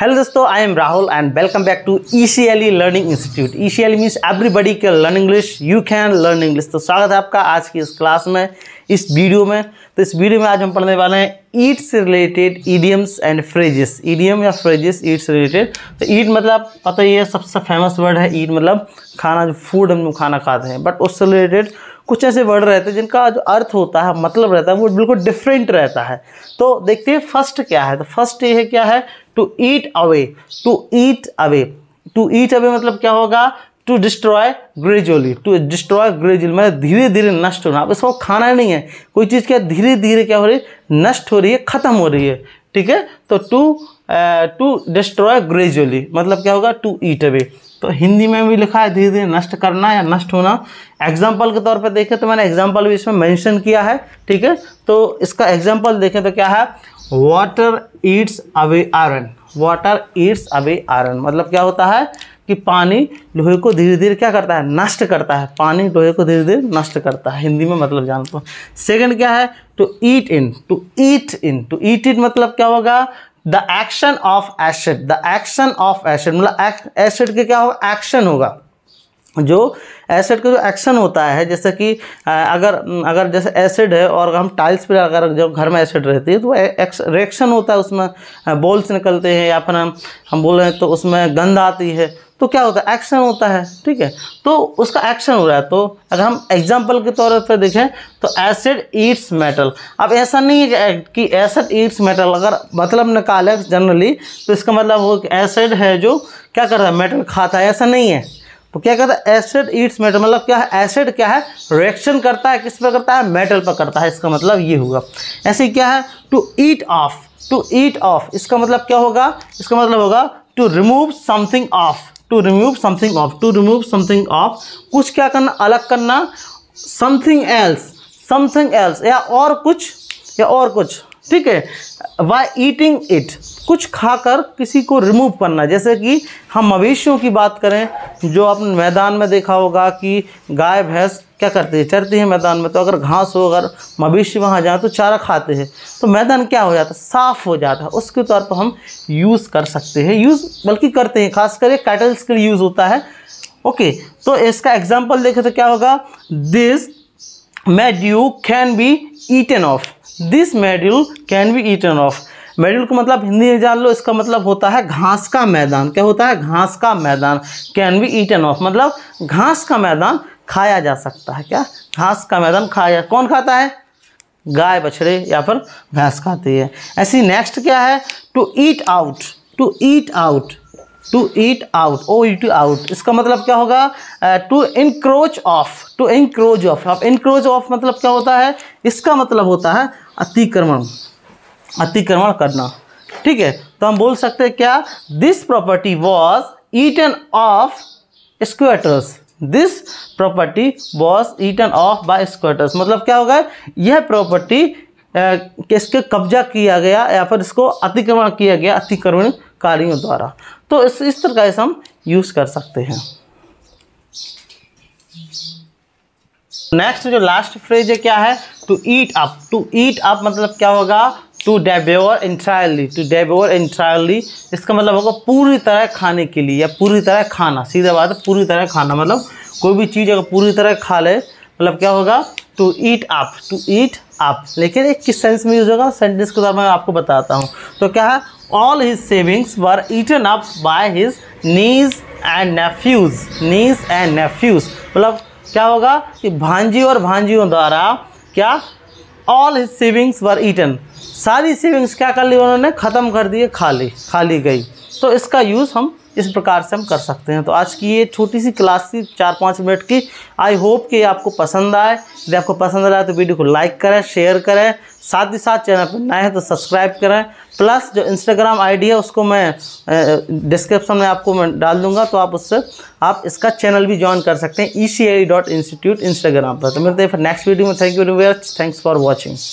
hello दोस्तों I am Rahul and welcome back to E C L E learning institute E C L means everybody can learn English you can learn English तो स्वागत है आपका आज की इस class में इस वीडियो में तो इस वीडियो में आज हम पढ़ने वाले हैं ईट से related idioms and phrases idiom या फ्रेजेस ईट से रिलेटेड तो ईट मतलब पता ही है सबसे फेमस वर्ड है ईट मतलब खाना जो फूड हम लोग खाना खाते हैं बट उससे रिलेटेड कुछ ऐसे वर्ड रहते हैं जिनका जो अर्थ होता है मतलब रहता है वो बिल्कुल डिफरेंट रहता है तो देखते हैं फर्स्ट क्या है तो फर्स्ट ये है क्या है to eat away to eat away to eat away मतलब क्या होगा to destroy gradually to destroy gradually मतलब धीरे धीरे नष्ट होना अब इसको खाना नहीं है कोई चीज़ क्या धीरे धीरे क्या हो रही है नष्ट हो रही है ख़त्म हो रही है ठीक है तो टू टू डिस्ट्रॉय ग्रेजुअली मतलब क्या होगा टू ईट अवे तो हिंदी में भी लिखा है धीरे धीरे नष्ट करना या नष्ट होना एग्जाम्पल के तौर पर देखें तो मैंने एग्जाम्पल भी इसमें मैंशन किया है ठीक है तो इसका एग्जाम्पल देखें तो क्या है water eats away iron water eats away iron मतलब क्या होता है कि पानी लोहे को धीरे धीरे क्या करता है नष्ट करता है पानी लोहे को धीरे धीरे नष्ट करता है हिंदी में मतलब जानते हो सेकंड क्या है to eat in to eat in to eat in मतलब क्या होगा the action of acid the action of acid मतलब एसिड के क्या होगा एक्शन होगा जो एसिड का जो एक्शन होता है जैसे कि अगर अगर जैसे एसिड है और हम टाइल्स पर अगर जब घर में एसिड रहती है तो रिएक्शन होता है उसमें बॉल्स निकलते हैं या फिर हम हम बोल रहे हैं तो उसमें गंद आती है तो क्या होता है एक्शन होता है ठीक है तो उसका एक्शन हो रहा है तो अगर हम एग्जाम्पल के तौर पर देखें तो एसिड ईट्स मेटल अब ऐसा नहीं है कि एसिड ईट्स मेटल अगर मतलब निकाले जनरली तो इसका मतलब वो एसिड है जो क्या कर रहा है मेटल खाता है ऐसा नहीं है तो क्या कहता है एसिड ईट्स मेटल मतलब क्या है एसिड क्या है रिएक्शन करता है किस पर करता है मेटल पर करता है इसका मतलब ये होगा ऐसे क्या है to eat off to eat off इसका मतलब क्या होगा इसका मतलब होगा to remove something off to remove something off to remove something off कुछ क्या करना अलग करना समथिंग एल्स समथिंग एल्स या और कुछ या और कुछ ठीक है वाई ईटिंग इट कुछ खाकर किसी को रिमूव करना जैसे कि हम मवेशियों की बात करें जो आपने मैदान में देखा होगा कि गाय भैंस क्या करते हैं चरती हैं मैदान में तो अगर घास हो अगर मवेशी वहाँ जाए तो चारा खाते हैं तो मैदान क्या हो जाता है साफ़ हो जाता है उसके तौर पर हम यूज़ कर सकते हैं यूज़ बल्कि करते हैं खास कर कैटल्स के लिए यूज़ होता है ओके तो इसका एग्जाम्पल देखें तो क्या होगा दिस मै यू can be eaten off this module can be eaten off module को मतलब हिंदी में जान लो इसका मतलब होता है घास का मैदान क्या होता है घास का मैदान कैन बी ईटन ऑफ मतलब घास का मैदान खाया जा सकता है क्या घास का मैदान खाया कौन खाता है गाय बछड़े या फिर भैंस खाती है ऐसी नेक्स्ट क्या है to eat out to eat out to eat out O E to out इसका मतलब क्या होगा to encroach off to encroach off अब इनक्रोच ऑफ मतलब क्या होता है इसका मतलब होता है अतिक्रमण अतिक्रमण करना ठीक है तो हम बोल सकते हैं क्या this property was eaten off squatters this property was eaten off by squatters मतलब क्या होगा यह प्रॉपर्टी uh, किसके कब्जा किया गया या फिर इसको अतिक्रमण किया गया अतिक्रमण कार्यों द्वारा तो इस इस तरह का हम यूज़ कर सकते हैं नेक्स्ट जो लास्ट फ्रेज है क्या है to eat up to eat up मतलब क्या होगा टू डेब्योर इंट्रायरली टू डेब्योर इंट्रायरली इसका मतलब होगा पूरी तरह खाने के लिए या पूरी तरह खाना सीधा बात है पूरी तरह खाना मतलब कोई भी चीज़ अगर पूरी तरह खा ले मतलब क्या होगा to eat up to eat up लेकिन एक किस सेंस में यूज़ होगा सेंटेंस के द्वारा मैं आपको बताता हूँ तो क्या है all his savings were eaten up by his niece and nephews niece and nephews मतलब क्या होगा कि भांजी और भांजियों द्वारा क्या all his savings were eaten सारी सेविंग्स क्या कर ली उन्होंने ख़त्म कर दिए खाली खाली गई तो इसका यूज़ हम इस प्रकार से हम कर सकते हैं तो आज की ये छोटी सी क्लास थी चार पाँच मिनट की आई होप कि आपको पसंद आए यदि आपको पसंद आए तो वीडियो को लाइक करें शेयर करें साथ ही साथ चैनल पर नए हैं तो सब्सक्राइब करें प्लस जो इंस्टाग्राम आईडी है उसको मैं डिस्क्रिप्शन में आपको मैं डाल दूंगा तो आप उससे आप इसका चैनल भी ज्वाइन कर सकते हैं E C I dot institute Instagram पर तो मिलते हैं फिर नेक्स्ट वीडियो में thank you very much thanks for watching